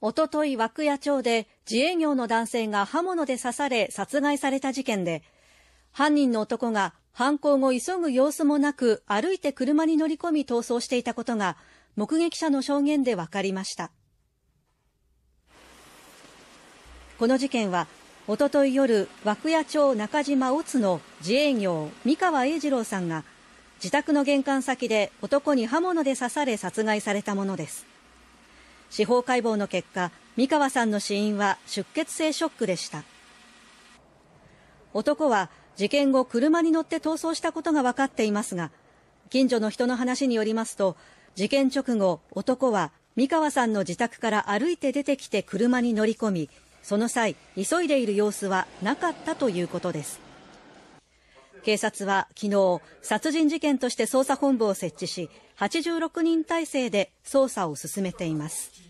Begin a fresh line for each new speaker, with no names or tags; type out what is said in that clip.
おととい、涌谷町で自営業の男性が刃物で刺され殺害された事件で、犯人の男が犯行後急ぐ様子もなく歩いて車に乗り込み逃走していたことが目撃者の証言で分かりました。この事件は、おととい夜、涌谷町中島乙の自営業、三川英二郎さんが、自宅の玄関先で男に刃物で刺され殺害されたものです。司法解剖の結果、三川さんの死因は出血性ショックでした。男は事件後車に乗って逃走したことが分かっていますが、近所の人の話によりますと、事件直後、男は三川さんの自宅から歩いて出てきて車に乗り込み、その際、急いでいる様子はなかったということです。警察は昨日、殺人事件として捜査本部を設置し、86人体制で捜査を進めています。